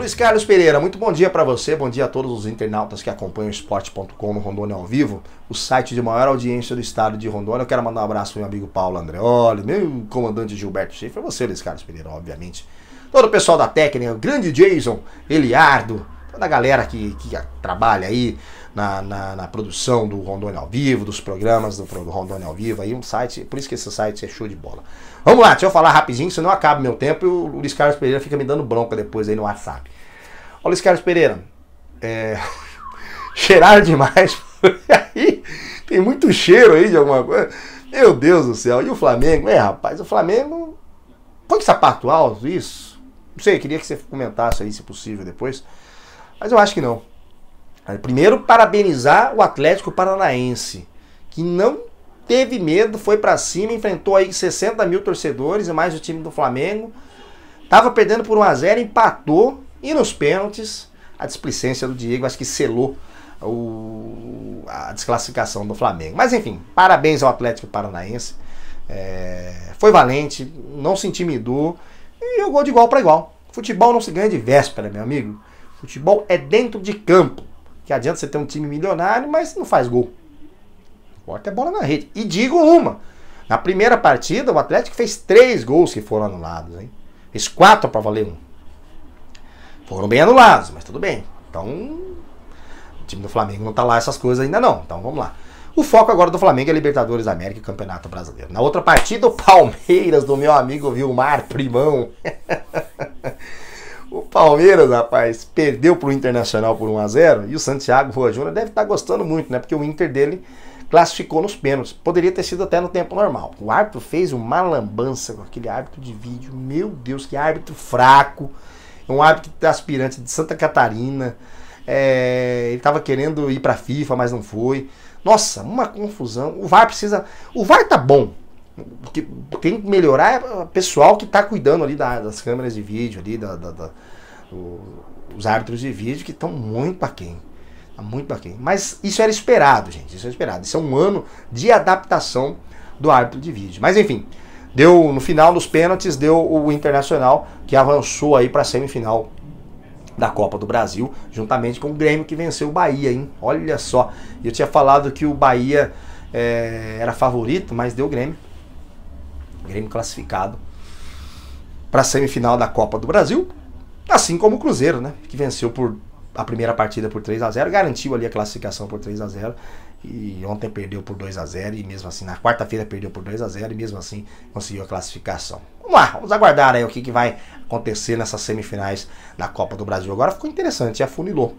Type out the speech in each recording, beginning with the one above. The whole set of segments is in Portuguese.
Luiz Carlos Pereira, muito bom dia para você, bom dia a todos os internautas que acompanham esporte.com no Rondônia ao vivo, o site de maior audiência do estado de Rondônia. Eu quero mandar um abraço pro meu amigo Paulo Andreoli, meu comandante Gilberto Schiff, você, Luiz Carlos Pereira, obviamente. Todo o pessoal da técnica, o grande Jason, Eliardo, toda a galera que, que trabalha aí na, na, na, produção do Rondônia ao Vivo, dos programas do, do Rondônia ao Vivo, aí um site, por isso que esse site é show de bola. Vamos lá, deixa eu falar rapidinho, senão acaba meu tempo e o Luiz Carlos Pereira fica me dando bronca depois aí no WhatsApp. Ó, Luiz Carlos Pereira, é... cheiraram demais, aí tem muito cheiro aí de alguma coisa. Meu Deus do céu, e o Flamengo? É, rapaz, o Flamengo. Põe sapato alto, isso? Não sei, queria que você comentasse aí, se possível, depois. Mas eu acho que não. Primeiro, parabenizar o Atlético Paranaense, que não teve medo, foi para cima, enfrentou aí 60 mil torcedores e mais o time do Flamengo. Tava perdendo por 1 a 0 empatou e nos pênaltis, a displicência do Diego acho que selou o, a desclassificação do Flamengo. Mas enfim, parabéns ao Atlético Paranaense. É, foi valente, não se intimidou e jogou de igual para igual. Futebol não se ganha de véspera, meu amigo. Futebol é dentro de campo. Que adianta você ter um time milionário, mas não faz gol. Corta a bola na rede. E digo uma. Na primeira partida, o Atlético fez três gols que foram anulados. Hein? Fez quatro para valer um. Foram bem anulados, mas tudo bem. Então, o time do Flamengo não tá lá essas coisas ainda não. Então, vamos lá. O foco agora do Flamengo é Libertadores da América e Campeonato Brasileiro. Na outra partida, o Palmeiras do meu amigo Vilmar Primão. Palmeiras, rapaz, perdeu para o Internacional por 1 a 0 e o Santiago Rua Júnior deve estar tá gostando muito, né? Porque o Inter dele classificou nos pênaltis. Poderia ter sido até no tempo normal. O árbitro fez uma lambança com aquele árbitro de vídeo. Meu Deus, que árbitro fraco. Um árbitro aspirante de Santa Catarina. É, ele estava querendo ir para a FIFA, mas não foi. Nossa, uma confusão. O VAR precisa. O VAR tá bom. O que tem que melhorar é o pessoal que está cuidando ali das câmeras de vídeo, ali da, da, da os árbitros de vídeo que estão muito aquém. Tá muito aquém. Mas isso era esperado, gente. Isso era esperado. Isso é um ano de adaptação do árbitro de vídeo. Mas enfim, deu no final dos pênaltis, deu o Internacional que avançou aí para a semifinal da Copa do Brasil, juntamente com o Grêmio que venceu o Bahia, hein? Olha só. Eu tinha falado que o Bahia é, era favorito, mas deu o Grêmio. Grêmio classificado para a semifinal da Copa do Brasil. Assim como o Cruzeiro, né? Que venceu por a primeira partida por 3 a 0 garantiu ali a classificação por 3 a 0 e ontem perdeu por 2 a 0 e mesmo assim na quarta-feira perdeu por 2 a 0 e mesmo assim conseguiu a classificação. Vamos lá, vamos aguardar aí o que, que vai acontecer nessas semifinais da Copa do Brasil. Agora ficou interessante, afunilou.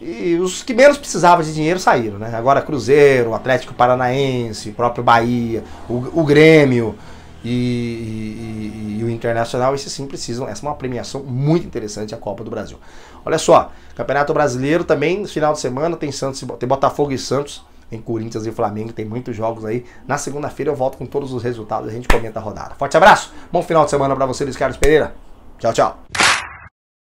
E os que menos precisavam de dinheiro saíram, né? Agora Cruzeiro, Atlético Paranaense, próprio Bahia, o, o Grêmio, e, e, e, o Internacional, esses sim precisam. Essa é uma premiação muito interessante, a Copa do Brasil. Olha só, Campeonato Brasileiro também, no final de semana, tem Santos, tem Botafogo e Santos, tem Corinthians e Flamengo, tem muitos jogos aí. Na segunda-feira eu volto com todos os resultados e a gente comenta a rodada. Forte abraço, bom final de semana para você, Luiz Carlos Pereira. Tchau, tchau.